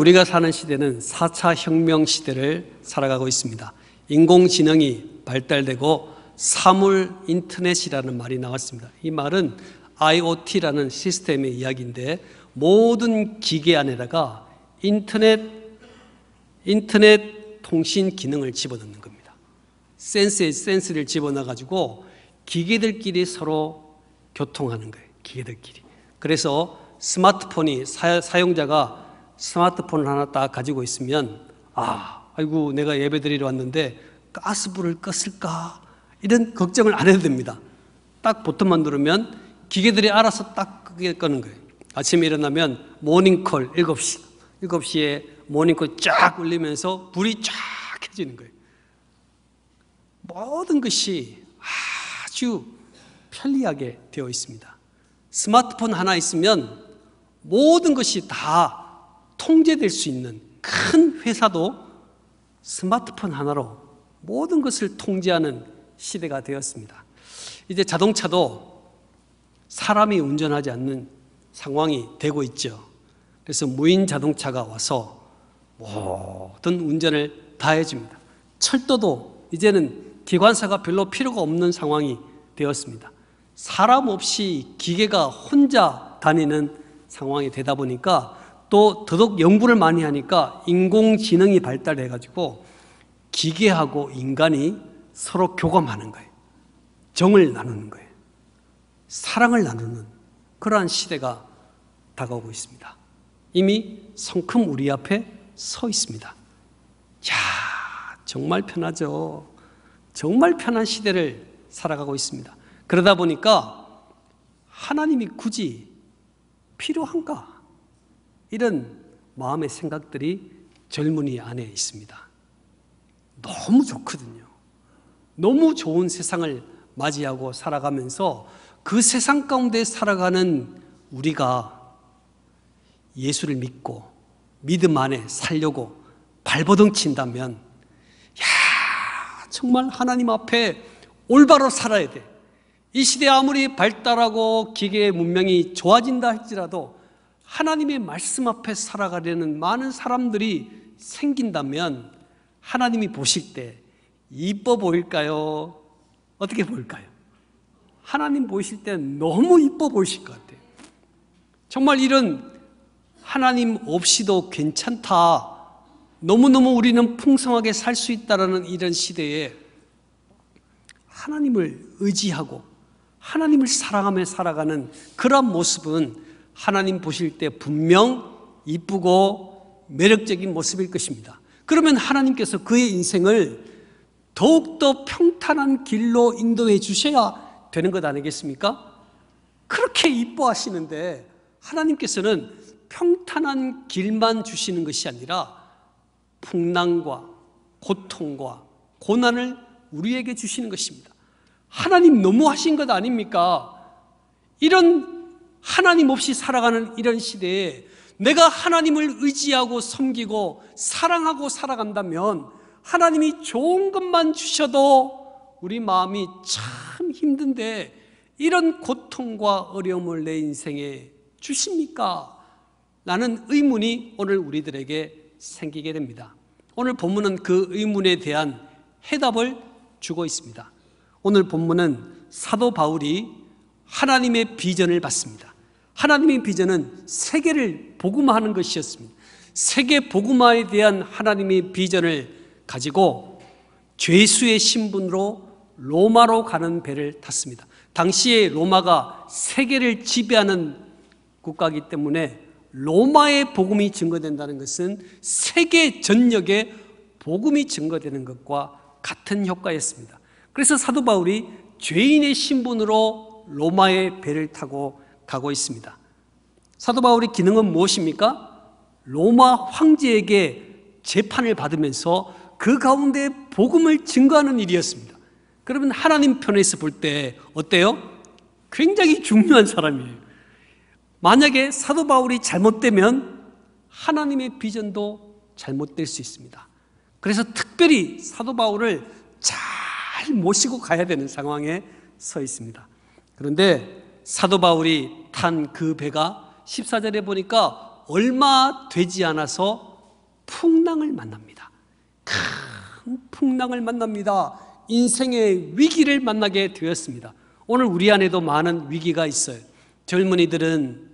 우리가 사는 시대는 4차 혁명 시대를 살아가고 있습니다. 인공지능이 발달되고 사물 인터넷이라는 말이 나왔습니다. 이 말은 IoT라는 시스템의 이야기인데 모든 기계 안에다가 인터넷 인터넷 통신 기능을 집어넣는 겁니다. 센스에 센스를 집어넣어 가지고 기계들끼리 서로 교통하는 거예요. 기계들끼리. 그래서 스마트폰이 사, 용자가 스마트폰을 하나 딱 가지고 있으면 아, 아이고 내가 예배드리러 왔는데 가스불을 껐을까? 이런 걱정을 안 해도 됩니다. 딱 버튼만 누르면 기계들이 알아서 딱 그게 끄는 거예요. 아침에 일어나면 모닝콜 7시, 7시에 모닝콜 쫙 울리면서 불이 쫙 켜지는 거예요. 모든 것이 아주 편리하게 되어 있습니다. 스마트폰 하나 있으면 모든 것이 다 통제될 수 있는 큰 회사도 스마트폰 하나로 모든 것을 통제하는 시대가 되었습니다. 이제 자동차도 사람이 운전하지 않는 상황이 되고 있죠. 그래서 무인 자동차가 와서 모든 운전을 다 해줍니다. 철도도 이제는 기관사가 별로 필요가 없는 상황이 되었습니다. 사람 없이 기계가 혼자 다니는 상황이 되다 보니까 또 더더욱 연구를 많이 하니까 인공지능이 발달해가지고 기계하고 인간이 서로 교감하는 거예요. 정을 나누는 거예요. 사랑을 나누는 그러한 시대가 다가오고 있습니다. 이미 성큼 우리 앞에 서 있습니다. 야, 정말 편하죠. 정말 편한 시대를 살아가고 있습니다. 그러다 보니까 하나님이 굳이 필요한가? 이런 마음의 생각들이 젊은이 안에 있습니다. 너무 좋거든요. 너무 좋은 세상을 맞이하고 살아가면서 그 세상 가운데 살아가는 우리가 예수를 믿고 믿음 안에 살려고 발버둥 친다면 야 정말 하나님 앞에 올바로 살아야 돼. 이 시대 아무리 발달하고 기계 문명이 좋아진다 할지라도 하나님의 말씀 앞에 살아가려는 많은 사람들이 생긴다면 하나님이 보실 때 이뻐 보일까요? 어떻게 보일까요? 하나님 보실 때 너무 이뻐 보이실 것 같아요. 정말 이런 하나님 없이도 괜찮다. 너무너무 우리는 풍성하게 살 수 있다라는 이런 시대에 하나님을 의지하고 하나님을 사랑하며 살아가는 그런 모습은 하나님 보실 때 분명 이쁘고 매력적인 모습일 것입니다. 그러면 하나님께서 그의 인생을 더욱더 평탄한 길로 인도해 주셔야 되는 것 아니겠습니까? 그렇게 이뻐하시는데 하나님께서는 평탄한 길만 주시는 것이 아니라 풍랑과 고통과 고난을 우리에게 주시는 것입니다. 하나님 너무하신 것 아닙니까? 이런 하나님 없이 살아가는 이런 시대에 내가 하나님을 의지하고 섬기고 사랑하고 살아간다면 하나님이 좋은 것만 주셔도 우리 마음이 참 힘든데 이런 고통과 어려움을 내 인생에 주십니까? 라는 의문이 오늘 우리들에게 생기게 됩니다. 오늘 본문은 그 의문에 대한 해답을 주고 있습니다. 오늘 본문은 사도 바울이 하나님의 비전을 받습니다. 하나님의 비전은 세계를 복음화하는 것이었습니다. 세계 복음화에 대한 하나님의 비전을 가지고 죄수의 신분으로 로마로 가는 배를 탔습니다. 당시에 로마가 세계를 지배하는 국가이기 때문에 로마의 복음이 증거된다는 것은 세계 전역에 복음이 증거되는 것과 같은 효과였습니다. 그래서 사도 바울이 죄인의 신분으로 로마의 배를 타고 가고 있습니다. 사도 바울의 기능은 무엇입니까? 로마 황제에게 재판을 받으면서 그 가운데 복음을 증거하는 일이었습니다. 그러면 하나님 편에서 볼 때 어때요? 굉장히 중요한 사람이에요. 만약에 사도 바울이 잘못되면 하나님의 비전도 잘못될 수 있습니다. 그래서 특별히 사도 바울을 잘 모시고 가야 되는 상황에 서 있습니다. 그런데 사도 바울이 탄그 배가 14절에 보니까 얼마 되지 않아서 풍랑을 만납니다. 큰 풍랑을 만납니다. 인생의 위기를 만나게 되었습니다. 오늘 우리 안에도 많은 위기가 있어요. 젊은이들은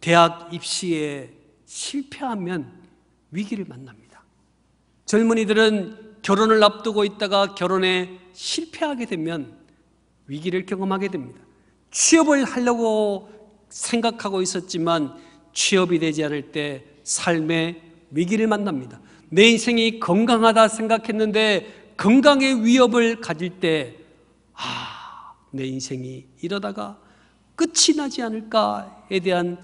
대학 입시에 실패하면 위기를 만납니다. 젊은이들은 결혼을 앞두고 있다가 결혼에 실패하게 되면 위기를 경험하게 됩니다. 취업을 하려고 생각하고 있었지만 취업이 되지 않을 때 삶의 위기를 만납니다. 내 인생이 건강하다 생각했는데 건강의 위협을 가질 때, 아, 내 인생이 이러다가 끝이 나지 않을까에 대한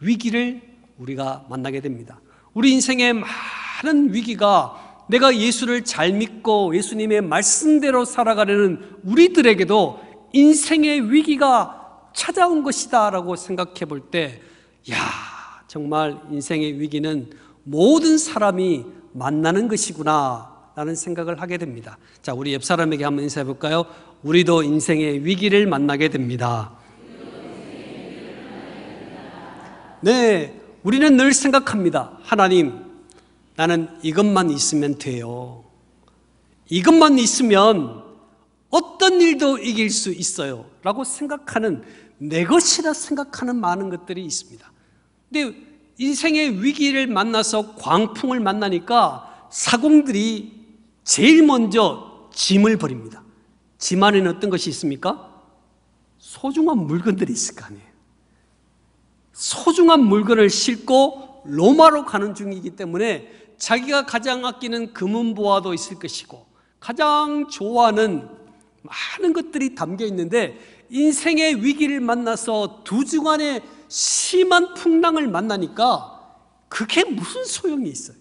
위기를 우리가 만나게 됩니다. 우리 인생의 많은 위기가 내가 예수를 잘 믿고 예수님의 말씀대로 살아가려는 우리들에게도 인생의 위기가 찾아온 것이다라고 생각해 볼 때, 야 정말 인생의 위기는 모든 사람이 만나는 것이구나. 라는 생각을 하게 됩니다. 자, 우리 옆 사람에게 한번 인사해 볼까요? 우리도 인생의 위기를 만나게 됩니다. 네, 우리는 늘 생각합니다. 하나님, 나는 이것만 있으면 돼요. 이것만 있으면 어떤 일도 이길 수 있어요. 라고 생각하는 내 것이라 생각하는 많은 것들이 있습니다. 근데 인생의 위기를 만나서 광풍을 만나니까 사공들이 제일 먼저 짐을 버립니다. 짐 안에는 어떤 것이 있습니까? 소중한 물건들이 있을 거 아니에요. 소중한 물건을 싣고 로마로 가는 중이기 때문에 자기가 가장 아끼는 금은 보화도 있을 것이고 가장 좋아하는 많은 것들이 담겨 있는데 인생의 위기를 만나서 두 주간의 심한 풍랑을 만나니까 그게 무슨 소용이 있어요?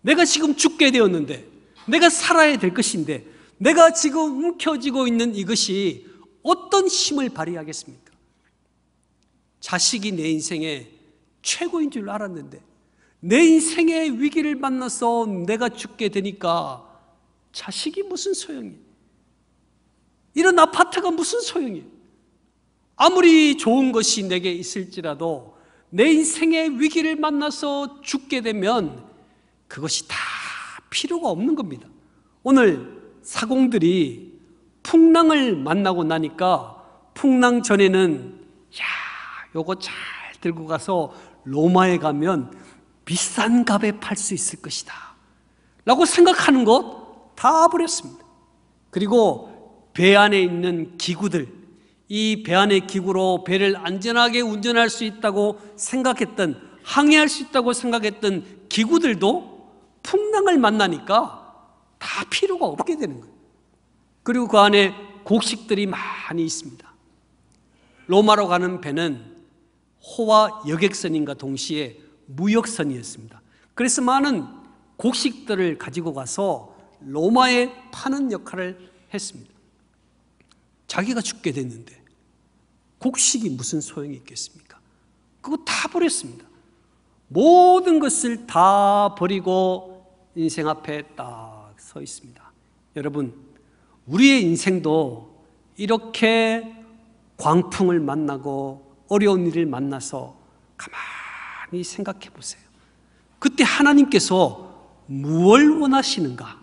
내가 지금 죽게 되었는데, 내가 살아야 될 것인데, 내가 지금 움켜쥐고 있는 이것이 어떤 힘을 발휘하겠습니까? 자식이 내 인생의 최고인 줄 알았는데, 내 인생의 위기를 만나서 내가 죽게 되니까 자식이 무슨 소용이에요? 이런 아파트가 무슨 소용이에요? 아무리 좋은 것이 내게 있을지라도 내 인생의 위기를 만나서 죽게 되면 그것이 다 필요가 없는 겁니다. 오늘 사공들이 풍랑을 만나고 나니까 풍랑 전에는 야, 요거 잘 들고 가서 로마에 가면 비싼 값에 팔 수 있을 것이다. 라고 생각하는 것 다 버렸습니다. 그리고 배 안에 있는 기구들, 이 배 안의 기구로 배를 안전하게 운전할 수 있다고 생각했던, 항해할 수 있다고 생각했던 기구들도 풍랑을 만나니까 다 필요가 없게 되는 거예요. 그리고 그 안에 곡식들이 많이 있습니다. 로마로 가는 배는 호와 여객선인과 동시에 무역선이었습니다. 그래서 많은 곡식들을 가지고 가서 로마에 파는 역할을 했습니다. 자기가 죽게 됐는데 곡식이 무슨 소용이 있겠습니까? 그거 다 버렸습니다. 모든 것을 다 버리고 인생 앞에 딱 서 있습니다. 여러분, 우리의 인생도 이렇게 광풍을 만나고 어려운 일을 만나서 가만히 생각해 보세요. 그때 하나님께서 무엇 원하시는가?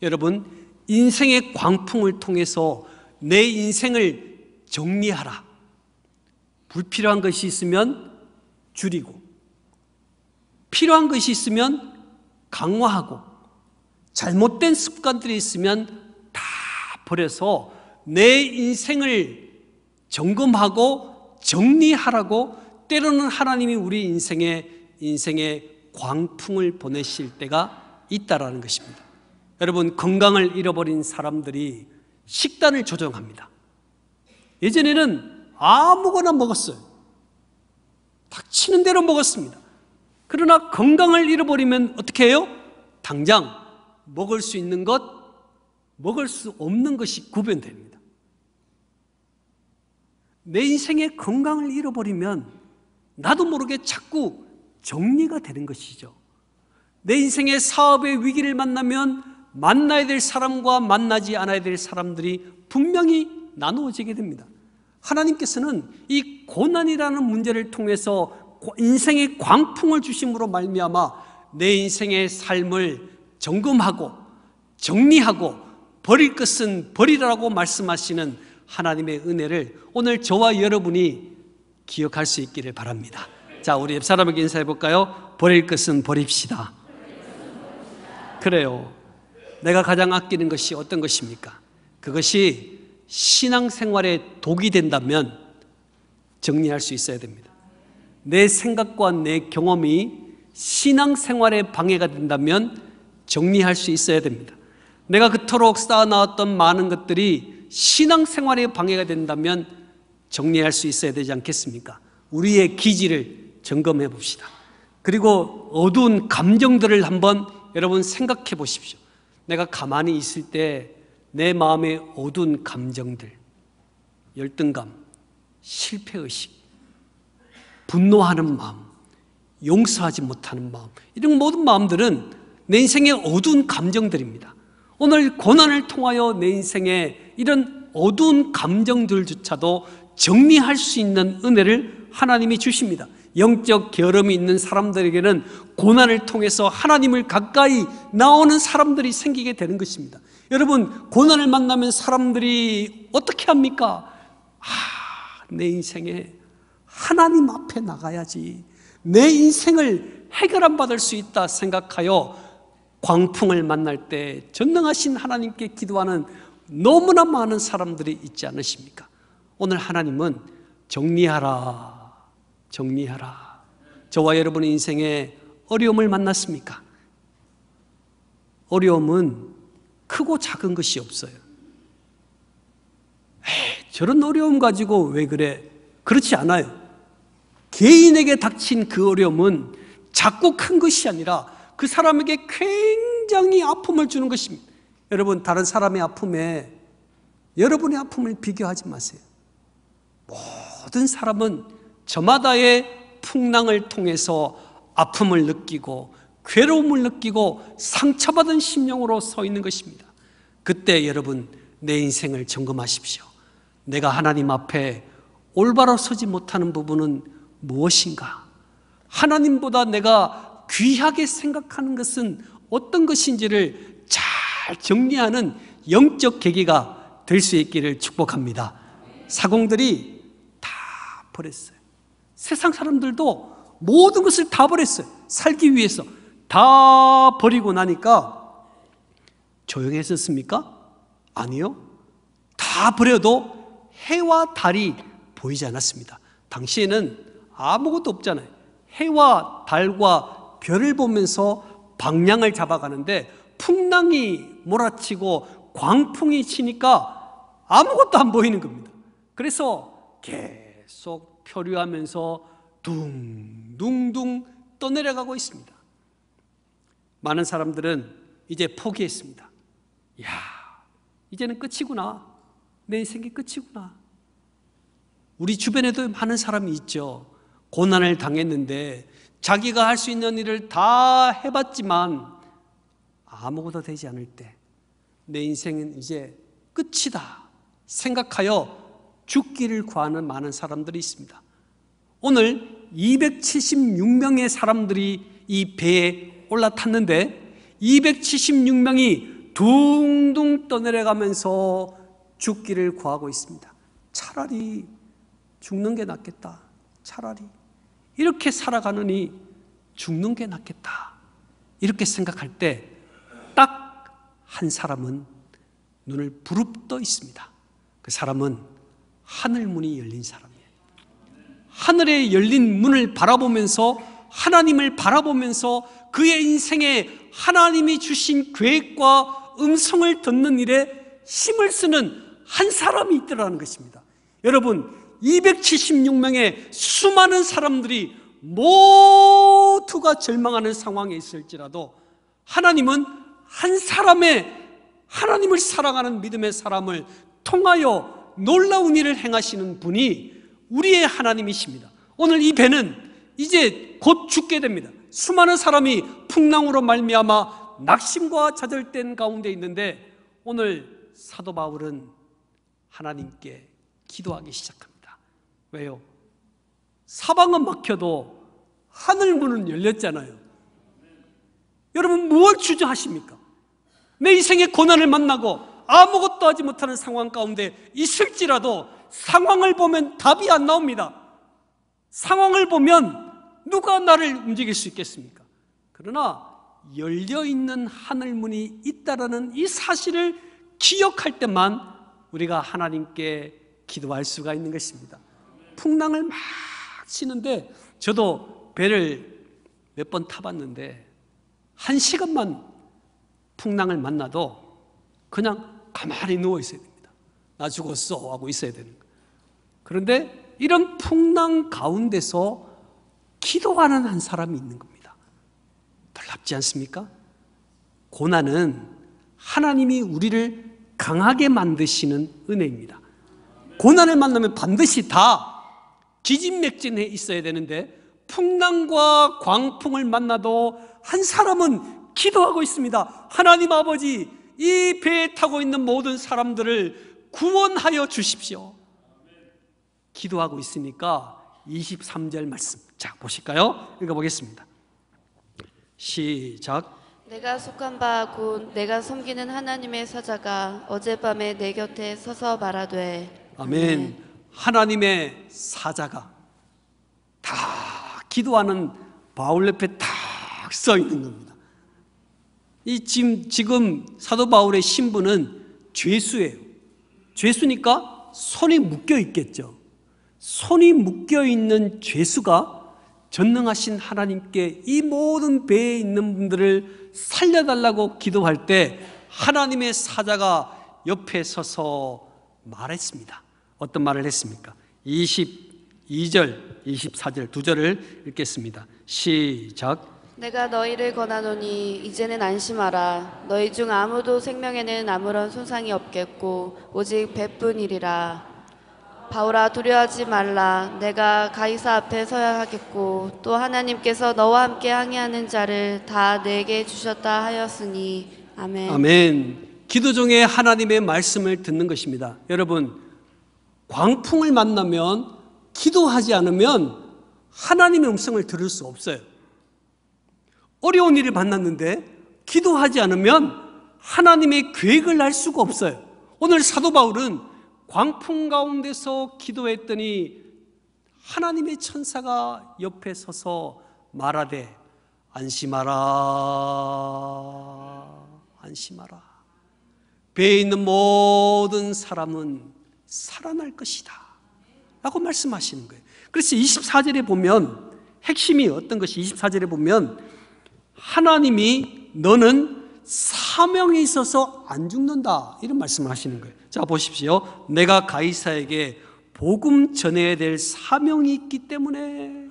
여러분, 인생의 광풍을 통해서 내 인생을 정리하라. 불필요한 것이 있으면 줄이고, 필요한 것이 있으면 강화하고, 잘못된 습관들이 있으면 다 버려서 내 인생을 점검하고 정리하라고 때로는 하나님이 우리 인생에 인생의 광풍을 보내실 때가 있다라는 것입니다. 여러분 건강을 잃어버린 사람들이 식단을 조정합니다. 예전에는 아무거나 먹었어요. 닥치는 대로 먹었습니다. 그러나 건강을 잃어버리면 어떻게 해요? 당장 먹을 수 있는 것, 먹을 수 없는 것이 구별됩니다. 내 인생의 건강을 잃어버리면 나도 모르게 자꾸 정리가 되는 것이죠. 내 인생의 사업의 위기를 만나면 만나야 될 사람과 만나지 않아야 될 사람들이 분명히 나누어지게 됩니다. 하나님께서는 이 고난이라는 문제를 통해서 인생의 광풍을 주심으로 말미암아 내 인생의 삶을 점검하고 정리하고 버릴 것은 버리라고 말씀하시는 하나님의 은혜를 오늘 저와 여러분이 기억할 수 있기를 바랍니다. 자, 우리 옆 사람에게 인사해 볼까요? 버릴 것은 버립시다. 그래요. 내가 가장 아끼는 것이 어떤 것입니까? 그것이 신앙생활에 독이 된다면 정리할 수 있어야 됩니다. 내 생각과 내 경험이 신앙생활에 방해가 된다면 정리할 수 있어야 됩니다. 내가 그토록 쌓아나던 많은 것들이 신앙생활에 방해가 된다면 정리할 수 있어야 되지 않겠습니까? 우리의 기질을 점검해 봅시다. 그리고 어두운 감정들을 한번 여러분 생각해 보십시오. 내가 가만히 있을 때 내 마음의 어두운 감정들, 열등감, 실패의식, 분노하는 마음, 용서하지 못하는 마음, 이런 모든 마음들은 내 인생의 어두운 감정들입니다. 오늘 고난을 통하여 내 인생의 이런 어두운 감정들조차도 정리할 수 있는 은혜를 하나님이 주십니다. 영적 결함이 있는 사람들에게는 고난을 통해서 하나님을 가까이 나오는 사람들이 생기게 되는 것입니다. 여러분, 고난을 만나면 사람들이 어떻게 합니까? 아, 내 인생에 하나님 앞에 나가야지. 내 인생을 해결안 받을 수 있다 생각하여 광풍을 만날 때 전능하신 하나님께 기도하는 너무나 많은 사람들이 있지 않으십니까? 오늘 하나님은 정리하라. 정리하라. 저와 여러분의 인생에 어려움을 만났습니까? 어려움은 크고 작은 것이 없어요. 에이, 저런 어려움 가지고 왜 그래? 그렇지 않아요. 개인에게 닥친 그 어려움은 작고 큰 것이 아니라 그 사람에게 굉장히 아픔을 주는 것입니다. 여러분, 다른 사람의 아픔에 여러분의 아픔을 비교하지 마세요. 모든 사람은 저마다의 풍랑을 통해서 아픔을 느끼고 괴로움을 느끼고 상처받은 심령으로 서 있는 것입니다. 그때 여러분 내 인생을 점검하십시오. 내가 하나님 앞에 올바로 서지 못하는 부분은 무엇인가? 하나님보다 내가 귀하게 생각하는 것은 어떤 것인지를 잘 정리하는 영적 계기가 될 수 있기를 축복합니다. 사공들이 다 버렸어요. 세상 사람들도 모든 것을 다 버렸어요. 살기 위해서. 다 버리고 나니까 조용했었습니까? 아니요. 다 버려도 해와 달이 보이지 않았습니다. 당시에는 아무것도 없잖아요. 해와 달과 별을 보면서 방향을 잡아가는데 풍랑이 몰아치고 광풍이 치니까 아무것도 안 보이는 겁니다. 그래서 계속 표류하면서 둥둥둥 떠내려가고 있습니다. 많은 사람들은 이제 포기했습니다. 야, 이제는 끝이구나. 내 인생이 끝이구나. 우리 주변에도 많은 사람이 있죠. 고난을 당했는데 자기가 할 수 있는 일을 다 해봤지만 아무것도 되지 않을 때 내 인생은 이제 끝이다 생각하여 죽기를 구하는 많은 사람들이 있습니다. 오늘 276명의 사람들이 이 배에 올라탔는데 276명이 둥둥 떠내려가면서 죽기를 구하고 있습니다. 차라리 죽는 게 낫겠다. 차라리 이렇게 살아가느니 죽는 게 낫겠다. 이렇게 생각할 때 딱 한 사람은 눈을 부릅떠 있습니다. 그 사람은 하늘 문이 열린 사람이에요. 하늘의 열린 문을 바라보면서 하나님을 바라보면서 그의 인생에 하나님이 주신 계획과 음성을 듣는 일에 힘을 쓰는 한 사람이 있더라는 것입니다. 여러분, 276명의 수많은 사람들이 모두가 절망하는 상황에 있을지라도 하나님은 한 사람의 하나님을 사랑하는 믿음의 사람을 통하여 놀라운 일을 행하시는 분이 우리의 하나님이십니다. 오늘 이 배는 이제 곧 죽게 됩니다. 수많은 사람이 풍랑으로 말미암아 낙심과 좌절된 가운데 있는데 오늘 사도 바울은 하나님께 기도하기 시작합니다. 왜요? 사방은 막혀도 하늘 문은 열렸잖아요. 여러분 무엇 주저하십니까? 내 인생의 고난을 만나고 아무것도 하지 못하는 상황 가운데 있을지라도 상황을 보면 답이 안 나옵니다. 상황을 보면 누가 나를 움직일 수 있겠습니까? 그러나 열려 있는 하늘 문이 있다라는 이 사실을 기억할 때만 우리가 하나님께 기도할 수가 있는 것입니다. 풍랑을 막 치는데 저도 배를 몇 번 타봤는데 한 시간만 풍랑을 만나도 그냥 가만히 누워 있어야 됩니다. 나 죽었어 하고 있어야 되는 거예요. 그런데 이런 풍랑 가운데서 기도하는 한 사람이 있는 겁니다. 놀랍지 않습니까? 고난은 하나님이 우리를 강하게 만드시는 은혜입니다. 고난을 만나면 반드시 다 기진맥진해 있어야 되는데 풍랑과 광풍을 만나도 한 사람은 기도하고 있습니다. 하나님 아버지, 이 배에 타고 있는 모든 사람들을 구원하여 주십시오. 기도하고 있으니까 23절 말씀. 자, 보실까요? 읽어보겠습니다. 시작. 내가 속한 바곧 내가 섬기는 하나님의 사자가 어젯밤에 내 곁에 서서 말하되 아멘. 하나님의 사자가 다 기도하는 바울 옆에 딱써 있는 겁니다. 이 지금, 지금 사도 바울의 신분은 죄수예요. 죄수니까 손이 묶여 있겠죠. 손이 묶여 있는 죄수가 전능하신 하나님께 이 모든 배에 있는 분들을 살려달라고 기도할 때 하나님의 사자가 옆에 서서 말했습니다. 어떤 말을 했습니까? 22절, 24절 두 절을 읽겠습니다. 시작. 내가 너희를 권하노니 이제는 안심하라 너희 중 아무도 생명에는 아무런 손상이 없겠고 오직 배뿐이리라 바울아 두려워하지 말라 내가 가이사 앞에 서야 하겠고 또 하나님께서 너와 함께 항의하는 자를 다 내게 주셨다 하였으니 아멘 아멘 기도 중에 하나님의 말씀을 듣는 것입니다 여러분 광풍을 만나면 기도하지 않으면 하나님의 음성을 들을 수 없어요 어려운 일을 만났는데 기도하지 않으면 하나님의 계획을 알 수가 없어요. 오늘 사도 바울은 광풍 가운데서 기도했더니 하나님의 천사가 옆에 서서 말하되 안심하라 안심하라 배에 있는 모든 사람은 살아날 것이다 라고 말씀하시는 거예요 그래서 24절에 보면 핵심이 어떤 것이 24절에 보면 하나님이 너는 사명이 있어서 안 죽는다. 이런 말씀을 하시는 거예요. 자, 보십시오. 내가 가이사에게 복음 전해야 될 사명이 있기 때문에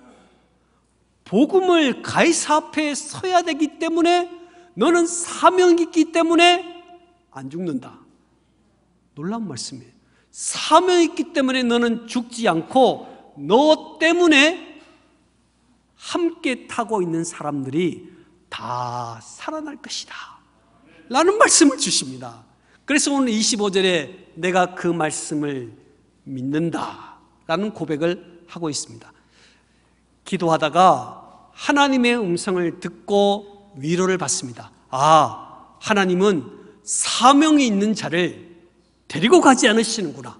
복음을 가이사 앞에 서야 되기 때문에 너는 사명이 있기 때문에 안 죽는다. 놀라운 말씀이에요. 사명이 있기 때문에 너는 죽지 않고 너 때문에 함께 타고 있는 사람들이 다 살아날 것이다. 라는 말씀을 주십니다. 그래서 오늘 25절에 내가 그 말씀을 믿는다. 라는 고백을 하고 있습니다. 기도하다가 하나님의 음성을 듣고 위로를 받습니다. 아, 하나님은 사명이 있는 자를 데리고 가지 않으시는구나.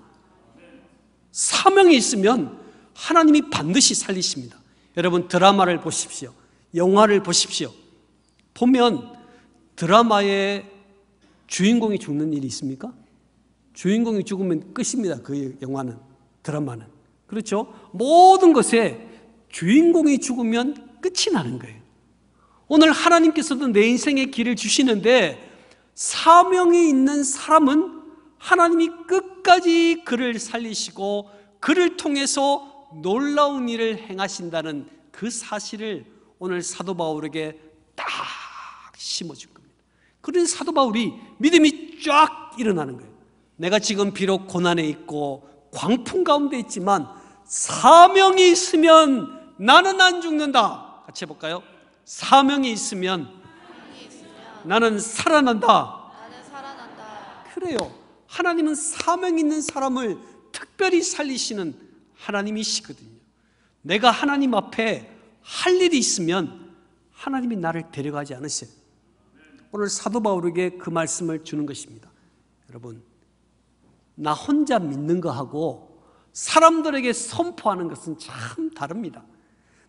사명이 있으면 하나님이 반드시 살리십니다. 여러분 드라마를 보십시오. 영화를 보십시오. 보면 드라마의 주인공이 죽는 일이 있습니까? 주인공이 죽으면 끝입니다. 그 영화는, 드라마는. 그렇죠? 모든 것에 주인공이 죽으면 끝이 나는 거예요. 오늘 하나님께서도 내 인생의 길을 주시는데 사명이 있는 사람은 하나님이 끝까지 그를 살리시고 그를 통해서 놀라운 일을 행하신다는 그 사실을 오늘 사도 바울에게 딱 심어줄 겁니다. 그러니 사도 바울이 믿음이 쫙 일어나는 거예요. 내가 지금 비록 고난에 있고 광풍 가운데 있지만 사명이 있으면 나는 안 죽는다. 같이 해볼까요? 사명이 있으면, 사명이 있으면 나는, 살아난다. 나는 살아난다. 그래요. 하나님은 사명 있는 사람을 특별히 살리시는 하나님이시거든요. 내가 하나님 앞에 할 일이 있으면 하나님이 나를 데려가지 않으세요. 오늘 사도 바울에게 그 말씀을 주는 것입니다. 여러분, 나 혼자 믿는 거하고 사람들에게 선포하는 것은 참 다릅니다.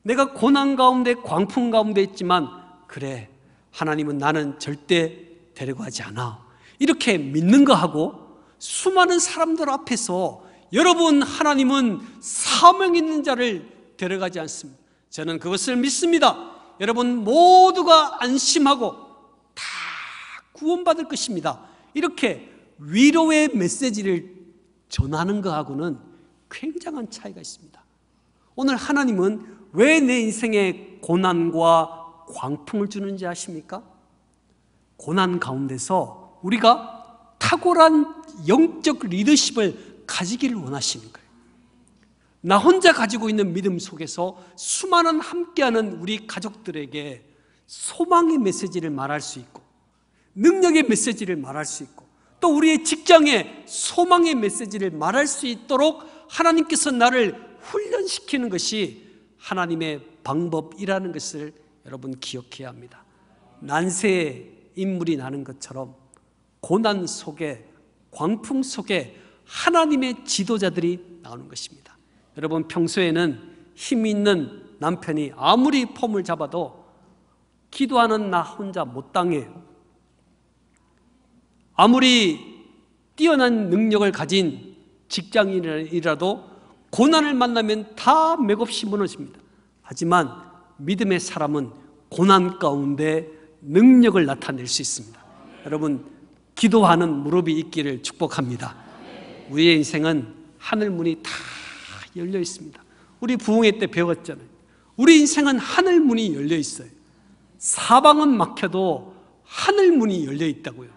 내가 고난 가운데 광풍 가운데 있지만 그래 하나님은 나는 절대 데리고 가지 않아. 이렇게 믿는 거하고 수많은 사람들 앞에서 여러분 하나님은 사명 있는 자를 데려가지 않습니다. 저는 그것을 믿습니다. 여러분 모두가 안심하고 구원받을 것입니다. 이렇게 위로의 메시지를 전하는 거하고는 굉장한 차이가 있습니다. 오늘 하나님은 왜 내 인생에 고난과 광풍을 주는지 아십니까? 고난 가운데서 우리가 탁월한 영적 리더십을 가지기를 원하시는 거예요. 나 혼자 가지고 있는 믿음 속에서 수많은 함께하는 우리 가족들에게 소망의 메시지를 말할 수 있고 능력의 메시지를 말할 수 있고 또 우리의 직장에 소망의 메시지를 말할 수 있도록 하나님께서 나를 훈련시키는 것이 하나님의 방법이라는 것을 여러분 기억해야 합니다. 난세에 인물이 나는 것처럼 고난 속에 광풍 속에 하나님의 지도자들이 나오는 것입니다. 여러분 평소에는 힘 있는 남편이 아무리 폼을 잡아도 기도하는 나 혼자 못 당해요. 아무리 뛰어난 능력을 가진 직장인이라도 고난을 만나면 다 맥없이 무너집니다. 하지만 믿음의 사람은 고난 가운데 능력을 나타낼 수 있습니다. 여러분, 기도하는 무릎이 있기를 축복합니다. 우리의 인생은 하늘 문이 다 열려 있습니다. 우리 부흥회 때 배웠잖아요. 우리 인생은 하늘 문이 열려 있어요. 사방은 막혀도 하늘 문이 열려 있다고요.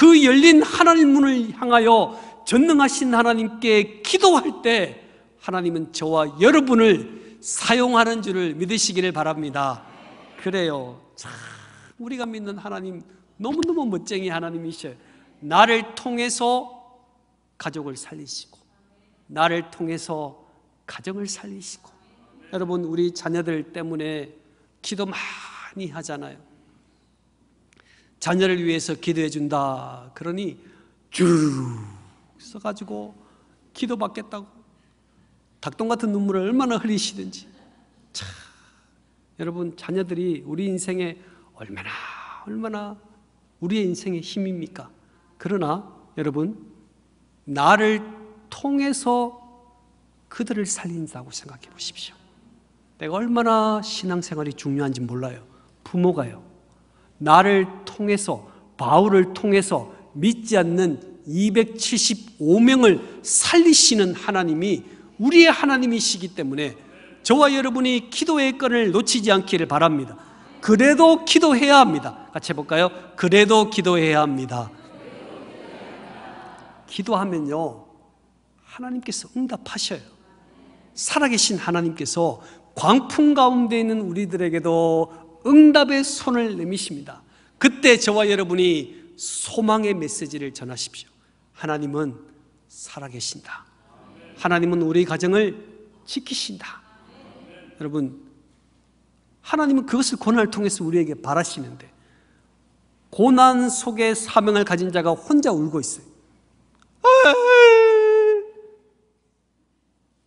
그 열린 하나님 문을 향하여 전능하신 하나님께 기도할 때 하나님은 저와 여러분을 사용하는 줄을 믿으시기를 바랍니다. 그래요. 참 우리가 믿는 하나님 너무너무 멋쟁이 하나님이셔요. 나를 통해서 가족을 살리시고 나를 통해서 가정을 살리시고 여러분 우리 자녀들 때문에 기도 많이 하잖아요. 자녀를 위해서 기도해 준다. 그러니 주 써가지고 기도받겠다고 닭똥 같은 눈물을 얼마나 흘리시든지 참 여러분 자녀들이 우리 인생에 얼마나 얼마나 우리의 인생의 힘입니까? 그러나 여러분 나를 통해서 그들을 살린다고 생각해 보십시오. 내가 얼마나 신앙생활이 중요한지 몰라요. 부모가요. 나를 통해서 바울을 통해서 믿지 않는 275명을 살리시는 하나님이 우리의 하나님이시기 때문에 저와 여러분이 기도의 건을 놓치지 않기를 바랍니다. 그래도 기도해야 합니다. 같이 해볼까요? 그래도 기도해야 합니다. 기도하면요, 하나님께서 응답하셔요. 살아계신 하나님께서 광풍 가운데 있는 우리들에게도 응답의 손을 내미십니다. 그때 저와 여러분이 소망의 메시지를 전하십시오. 하나님은 살아계신다. 하나님은 우리 가정을 지키신다. 여러분, 하나님은 그것을 고난을 통해서 우리에게 바라시는데, 고난 속에 사명을 가진 자가 혼자 울고 있어요.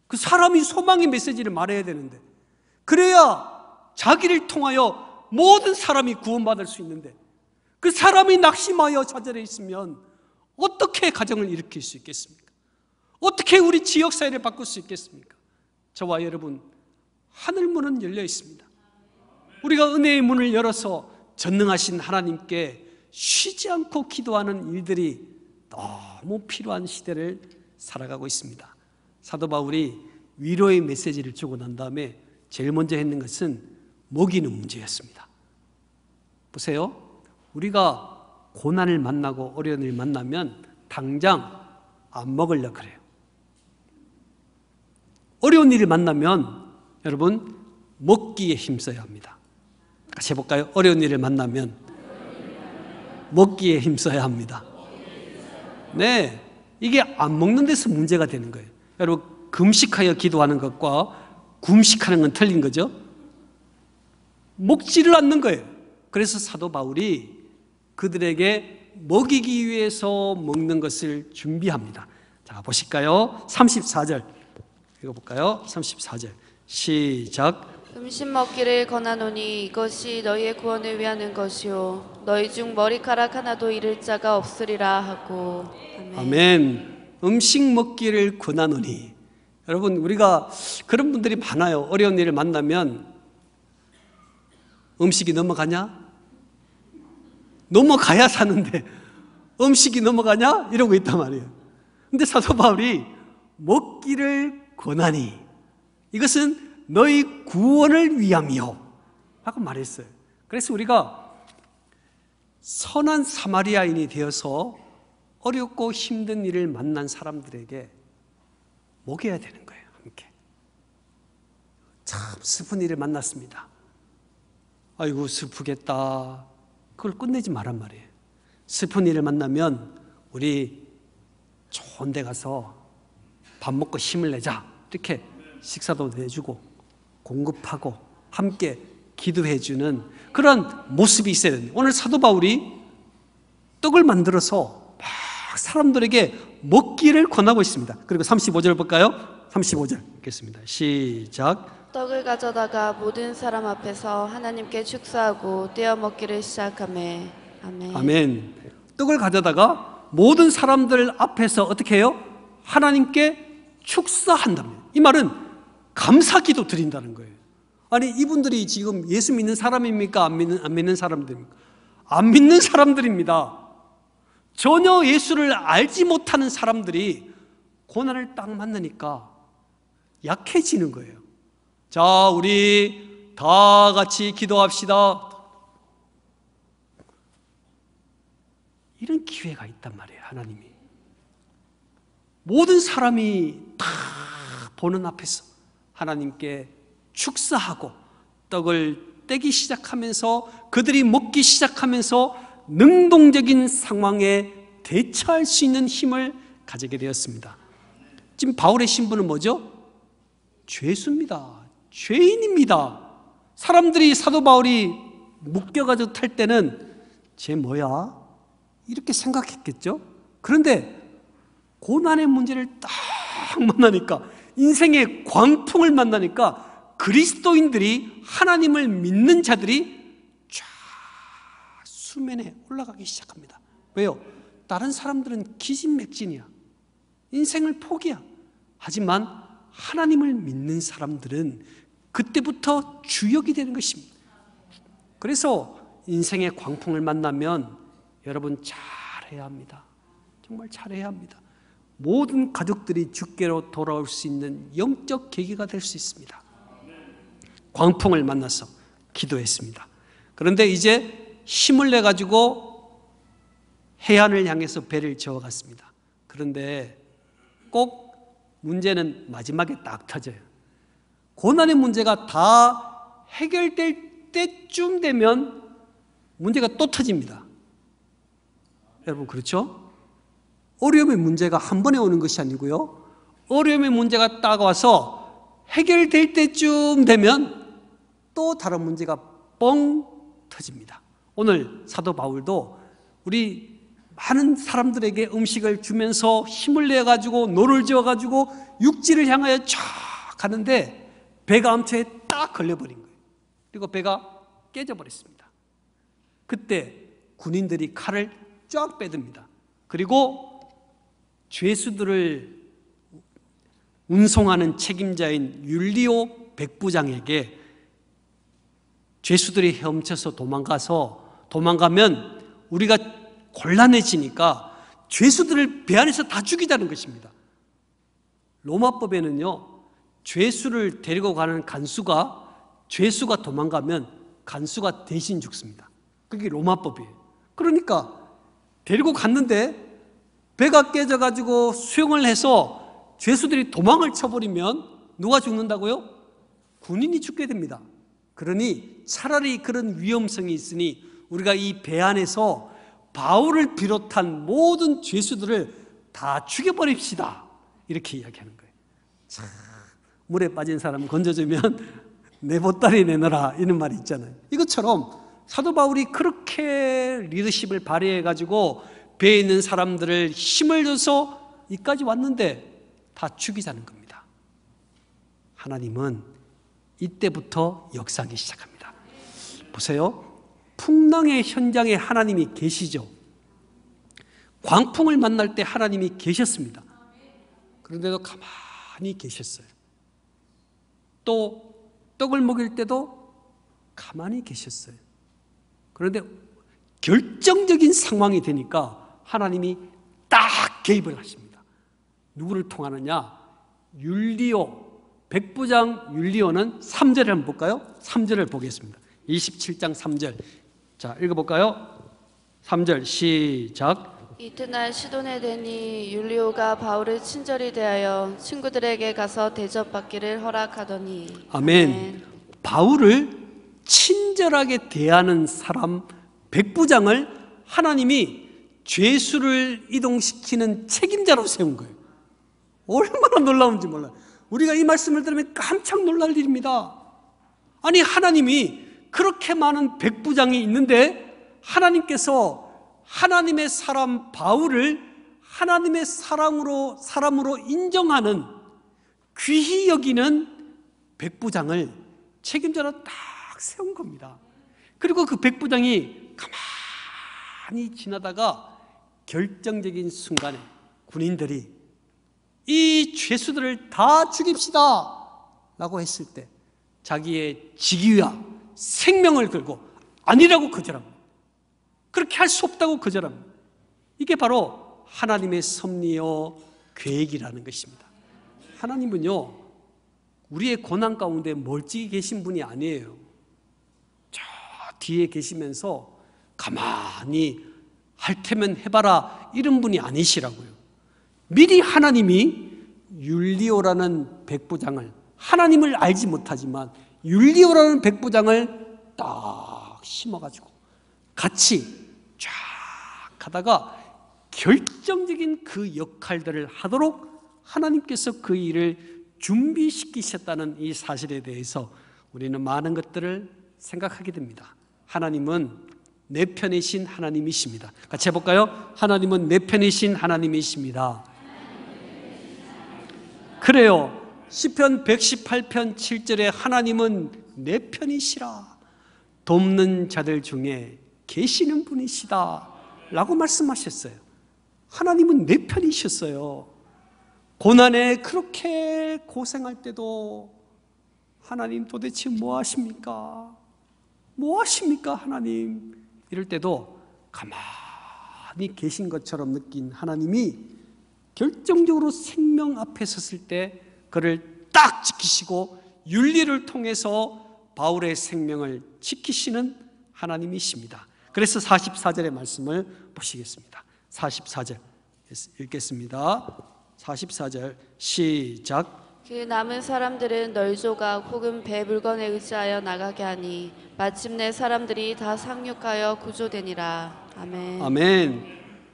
그 사람이 소망의 메시지를 말해야 되는데, 그래야 자기를 통하여 모든 사람이 구원받을 수 있는데 그 사람이 낙심하여 좌절해 있으면 어떻게 가정을 일으킬 수 있겠습니까? 어떻게 우리 지역 사회를 바꿀 수 있겠습니까? 저와 여러분 하늘 문은 열려 있습니다. 우리가 은혜의 문을 열어서 전능하신 하나님께 쉬지 않고 기도하는 일들이 너무 필요한 시대를 살아가고 있습니다. 사도 바울이 위로의 메시지를 주고 난 다음에 제일 먼저 했는 것은 먹이는 문제였습니다. 보세요. 우리가 고난을 만나고 어려움을 만나면 당장 안 먹으려 그래요. 어려운 일을 만나면 여러분 먹기에 힘써야 합니다. 같이 해볼까요? 어려운 일을 만나면 먹기에 힘써야 합니다. 네, 이게 안 먹는 데서 문제가 되는 거예요. 여러분 금식하여 기도하는 것과 금식하는 건 틀린 거죠. 먹지를 않는 거예요. 그래서 사도 바울이 그들에게 먹이기 위해서 먹는 것을 준비합니다. 자, 보실까요? 34절. 읽어볼까요? 34절. 시작. 음식 먹기를 권하노니 이것이 너희의 구원을 위하는 것이요 너희 중 머리카락 하나도 잃을 자가 없으리라 하고 아멘. 아멘. 음식 먹기를 권하노니 여러분 우리가 그런 분들이 많아요. 어려운 일을 만나면 음식이 넘어가냐? 넘어가야 사는데 음식이 넘어가냐? 이러고 있단 말이에요. 근데 사도 바울이 먹기를 권하니 이것은 너희 구원을 위함이요. 하고 말했어요. 그래서 우리가 선한 사마리아인이 되어서 어렵고 힘든 일을 만난 사람들에게 먹여야 되는 거예요, 함께. 참 슬픈 일을 만났습니다. 아이고 슬프겠다. 그걸 끝내지 말란 말이에요. 슬픈 일을 만나면 우리 좋은 데 가서 밥 먹고 힘을 내자. 이렇게 식사도 내주고 공급하고 함께 기도해 주는 그런 모습이 있어야 됩니다. 오늘 사도 바울이 떡을 만들어서 막 사람들에게 먹기를 권하고 있습니다. 그리고 35절 볼까요? 35절 읽겠습니다. 시작. 떡을 가져다가 모든 사람 앞에서 하나님께 축사하고 떼어 먹기를 시작하매 아멘. 아멘. 떡을 가져다가 모든 사람들 앞에서 어떻게 해요? 하나님께 축사한답니다. 이 말은 감사기도 드린다는 거예요. 아니 이분들이 지금 예수 믿는 사람입니까? 안 믿는 안 믿는 사람들입니까? 안 믿는 사람들입니다. 전혀 예수를 알지 못하는 사람들이 고난을 딱 만나니까 약해지는 거예요. 자, 우리 다 같이 기도합시다. 이런 기회가 있단 말이에요, 하나님이. 모든 사람이 다 보는 앞에서 하나님께 축사하고 떡을 떼기 시작하면서 그들이 먹기 시작하면서 능동적인 상황에 대처할 수 있는 힘을 가지게 되었습니다. 지금 바울의 신분은 뭐죠? 죄수입니다. 죄인입니다. 사람들이 사도 바울이 묶여가지고 탈 때는 쟤 뭐야? 이렇게 생각했겠죠? 그런데 고난의 문제를 딱 만나니까 인생의 광풍을 만나니까 그리스도인들이 하나님을 믿는 자들이 쫙 수면에 올라가기 시작합니다. 왜요? 다른 사람들은 기진맥진이야. 인생을 포기야. 하지만 하나님을 믿는 사람들은 그때부터 주역이 되는 것입니다. 그래서 인생의 광풍을 만나면 여러분 잘해야 합니다. 정말 잘해야 합니다. 모든 가족들이 주께로 돌아올 수 있는 영적 계기가 될 수 있습니다. 광풍을 만나서 기도했습니다. 그런데 이제 힘을 내 가지고 해안을 향해서 배를 저어 갔습니다. 그런데 꼭 문제는 마지막에 딱 터져요. 고난의 문제가 다 해결될 때쯤 되면 문제가 또 터집니다. 여러분, 그렇죠? 어려움의 문제가 한 번에 오는 것이 아니고요. 어려움의 문제가 따가와서 해결될 때쯤 되면 또 다른 문제가 뻥 터집니다. 오늘 사도 바울도 우리 많은 사람들에게 음식을 주면서 힘을 내가지고 노를 지어가지고 육지를 향하여 쫙 가는데 배가 암체에 딱 걸려버린 거예요. 그리고 배가 깨져버렸습니다. 그때 군인들이 칼을 쫙 빼듭니다. 그리고 죄수들을 운송하는 책임자인 율리오 백부장에게 죄수들이 헤엄쳐서 도망가서 도망가면 우리가 곤란해지니까 죄수들을 배 안에서 다 죽이자는 것입니다. 로마법에는요, 죄수를 데리고 가는 간수가 죄수가 도망가면 간수가 대신 죽습니다. 그게 로마법이에요. 그러니까 데리고 갔는데 배가 깨져 가지고 수영을 해서 죄수들이 도망을 쳐버리면 누가 죽는다고요? 군인이 죽게 됩니다. 그러니 차라리 그런 위험성이 있으니 우리가 이 배 안에서 바울을 비롯한 모든 죄수들을 다 죽여버립시다. 이렇게 이야기하는 거예요. 참. 물에 빠진 사람 건져주면 내 보따리 내놔라 이런 말이 있잖아요 이것처럼 사도 바울이 그렇게 리더십을 발휘해가지고 배에 있는 사람들을 힘을 줘서 이까지 왔는데 다 죽이자는 겁니다 하나님은 이때부터 역사하기 시작합니다 보세요 풍랑의 현장에 하나님이 계시죠 광풍을 만날 때 하나님이 계셨습니다 그런데도 가만히 계셨어요 또 떡을 먹일 때도 가만히 계셨어요. 그런데 결정적인 상황이 되니까 하나님이 딱 개입을 하십니다. 누구를 통하느냐? 율리오, 백부장 율리오는 3절을 한번 볼까요? 3절을 보겠습니다. 27장 3절. 자, 읽어볼까요? 3절 시작. 이튿날 시돈에 대니 율리오가 바울을 친절히 대하여 친구들에게 가서 대접받기를 허락하더니 아멘. 아멘. 바울을 친절하게 대하는 사람 백부장을 하나님이 죄수를 이동시키는 책임자로 세운 거예요. 얼마나 놀라운지 몰라요. 우리가 이 말씀을 들으면 깜짝 놀랄 일입니다. 아니 하나님이 그렇게 많은 백부장이 있는데 하나님께서 하나님의 사람 바울을 하나님의 사랑으로 사람으로 인정하는 귀히 여기는 백부장을 책임자로 딱 세운 겁니다. 그리고 그 백부장이 가만히 지나다가 결정적인 순간에 군인들이 이 죄수들을 다 죽입시다! 라고 했을 때 자기의 직위와 생명을 걸고 아니라고 거절합니다. 그렇게 할 수 없다고 거절합 그 이게 바로 하나님의 섭리요 계획이라는 것입니다. 하나님은요, 우리의 고난 가운데 멀찍이 계신 분이 아니에요. 저 뒤에 계시면서 가만히 할 테면 해봐라 이런 분이 아니시라고요. 미리 하나님이 율리오라는 백부장을 하나님을 알지 못하지만 율리오라는 백부장을 딱 심어가지고 같이 쫙 하다가 결정적인 그 역할들을 하도록 하나님께서 그 일을 준비시키셨다는 이 사실에 대해서 우리는 많은 것들을 생각하게 됩니다. 하나님은 내 편이신 하나님이십니다. 같이 해볼까요? 하나님은 내 편이신 하나님이십니다. 그래요. 시편 118편 7절에 하나님은 내 편이시라. 돕는 자들 중에 계시는 분이시다 라고 말씀하셨어요 하나님은 내 편이셨어요 고난에 그렇게 고생할 때도 하나님 도대체 뭐 하십니까? 뭐 하십니까 하나님? 이럴 때도 가만히 계신 것처럼 느낀 하나님이 결정적으로 생명 앞에 섰을 때 그를 딱 지키시고 윤리를 통해서 바울의 생명을 지키시는 하나님이십니다 그래서 44절의 말씀을 보시겠습니다. 44절 읽겠습니다. 44절 시작. 그 남은 사람들은 널조각 혹은 배 물건에 의지하여 나가게 하니 마침내 사람들이 다 상륙하여 구조되니라. 아멘. 아멘.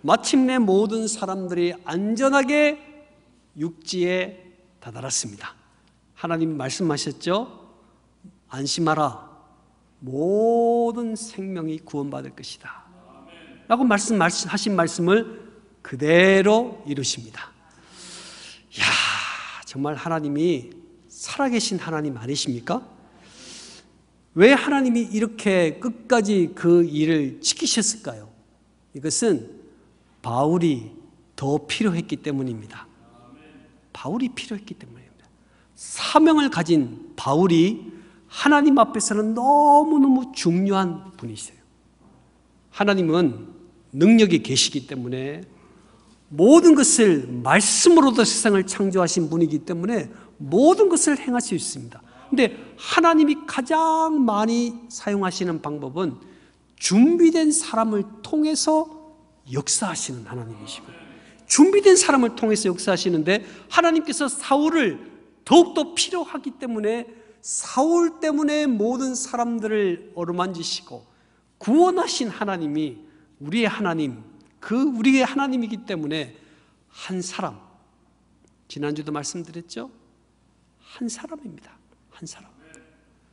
마침내 모든 사람들이 안전하게 육지에 다다랐습니다. 하나님 말씀하셨죠? 안심하라. 모든 생명이 구원받을 것이다. 라고 말씀, 하신 말씀을 그대로 이루십니다. 야 정말 하나님이 살아계신 하나님 아니십니까? 왜 하나님이 이렇게 끝까지 그 일을 지키셨을까요? 이것은 바울이 더 필요했기 때문입니다. 바울이 필요했기 때문입니다. 사명을 가진 바울이 하나님 앞에서는 너무너무 중요한 분이세요. 하나님은 능력이 계시기 때문에 모든 것을 말씀으로도 세상을 창조하신 분이기 때문에 모든 것을 행할 수 있습니다. 근데 하나님이 가장 많이 사용하시는 방법은 준비된 사람을 통해서 역사하시는 하나님이시고 준비된 사람을 통해서 역사하시는데 하나님께서 사울을 더욱더 필요하기 때문에 사울 때문에 모든 사람들을 어루만지시고 구원하신 하나님이 우리의 하나님, 그 우리의 하나님이기 때문에 한 사람, 지난주도 말씀드렸죠? 한 사람입니다. 한 사람.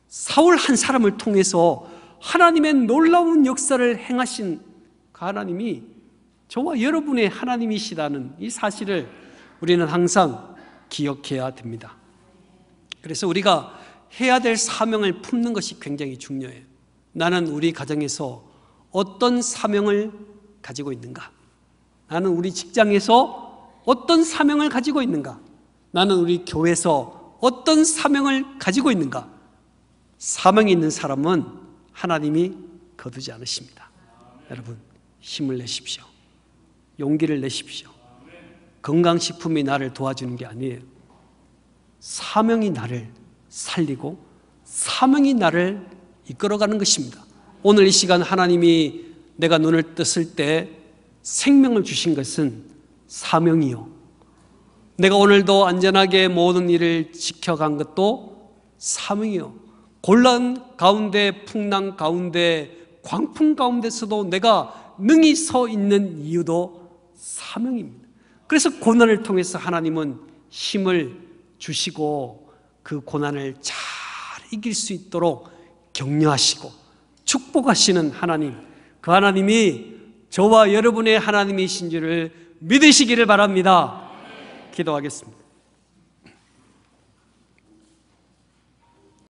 사울 한 사람을 통해서 하나님의 놀라운 역사를 행하신 그 하나님이 저와 여러분의 하나님이시라는 이 사실을 우리는 항상 기억해야 됩니다. 그래서 우리가 해야 될 사명을 품는 것이 굉장히 중요해요. 나는 우리 가정에서 어떤 사명을 가지고 있는가? 나는 우리 직장에서 어떤 사명을 가지고 있는가? 나는 우리 교회에서 어떤 사명을 가지고 있는가? 사명이 있는 사람은 하나님이 거두지 않으십니다. 여러분, 힘을 내십시오. 용기를 내십시오. 건강식품이 나를 도와주는 게 아니에요. 사명이 나를 살리고 사명이 나를 이끌어가는 것입니다. 오늘 이 시간 하나님이 내가 눈을 떴을 때 생명을 주신 것은 사명이요. 내가 오늘도 안전하게 모든 일을 지켜간 것도 사명이요. 곤란 가운데, 풍랑 가운데, 광풍 가운데서도 내가 능히 서 있는 이유도 사명입니다. 그래서 고난을 통해서 하나님은 힘을 주시고 그 고난을 잘 이길 수 있도록 격려하시고 축복하시는 하나님, 그 하나님이 저와 여러분의 하나님이신 줄을 믿으시기를 바랍니다. 기도하겠습니다.